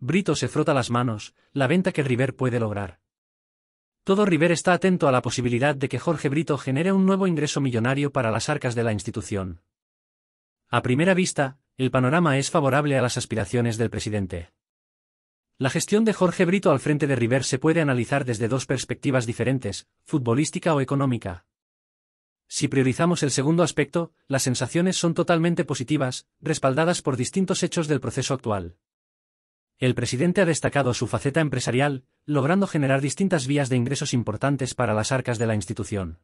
Brito se frota las manos, la venta que River puede lograr. Todo River está atento a la posibilidad de que Jorge Brito genere un nuevo ingreso millonario para las arcas de la institución. A primera vista, el panorama es favorable a las aspiraciones del presidente. La gestión de Jorge Brito al frente de River se puede analizar desde dos perspectivas diferentes, futbolística o económica. Si priorizamos el segundo aspecto, las sensaciones son totalmente positivas, respaldadas por distintos hechos del proceso actual. El presidente ha destacado su faceta empresarial, logrando generar distintas vías de ingresos importantes para las arcas de la institución.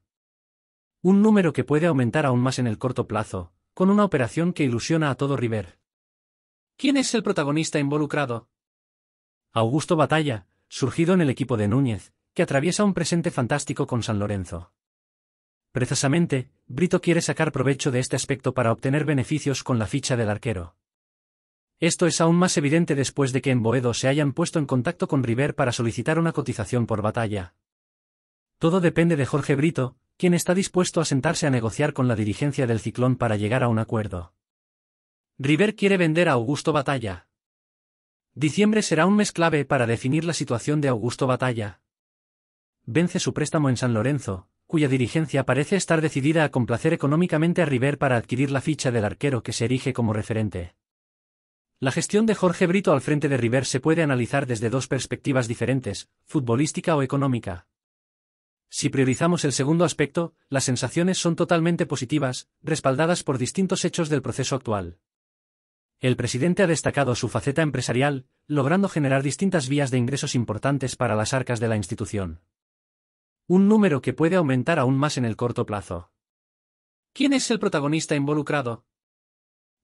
Un número que puede aumentar aún más en el corto plazo, con una operación que ilusiona a todo River. ¿Quién es el protagonista involucrado? Augusto Batalla, surgido en el equipo de Núñez, que atraviesa un presente fantástico con San Lorenzo. Precisamente, Brito quiere sacar provecho de este aspecto para obtener beneficios con la ficha del arquero. Esto es aún más evidente después de que en Boedo se hayan puesto en contacto con River para solicitar una cotización por batalla. Todo depende de Jorge Brito, quien está dispuesto a sentarse a negociar con la dirigencia del Ciclón para llegar a un acuerdo. River quiere vender a Augusto Batalla. Diciembre será un mes clave para definir la situación de Augusto Batalla. Vence su préstamo en San Lorenzo, cuya dirigencia parece estar decidida a complacer económicamente a River para adquirir la ficha del arquero que se erige como referente. La gestión de Jorge Brito al frente de River se puede analizar desde dos perspectivas diferentes, futbolística o económica. Si priorizamos el segundo aspecto, las sensaciones son totalmente positivas, respaldadas por distintos hechos del proceso actual. El presidente ha destacado su faceta empresarial, logrando generar distintas vías de ingresos importantes para las arcas de la institución. Un número que puede aumentar aún más en el corto plazo. ¿Quién es el protagonista involucrado?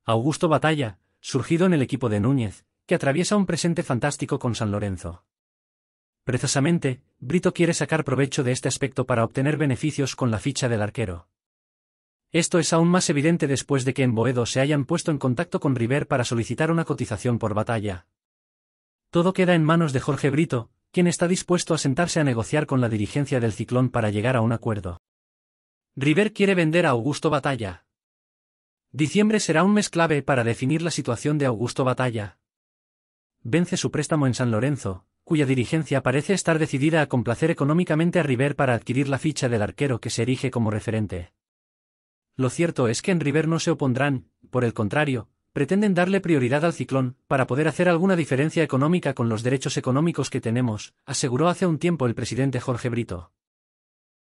Augusto Batalla, surgido en el equipo de Núñez, que atraviesa un presente fantástico con San Lorenzo. Precisamente, Brito quiere sacar provecho de este aspecto para obtener beneficios con la ficha del arquero. Esto es aún más evidente después de que en Boedo se hayan puesto en contacto con River para solicitar una cotización por batalla. Todo queda en manos de Jorge Brito, quien está dispuesto a sentarse a negociar con la dirigencia del Ciclón para llegar a un acuerdo. River quiere vender a Augusto Batalla. Diciembre será un mes clave para definir la situación de Augusto Batalla. Vence su préstamo en San Lorenzo, cuya dirigencia parece estar decidida a complacer económicamente a River para adquirir la ficha del arquero que se erige como referente. Lo cierto es que en River no se opondrán, por el contrario, pretenden darle prioridad al ciclón, para poder hacer alguna diferencia económica con los derechos económicos que tenemos, aseguró hace un tiempo el presidente Jorge Brito.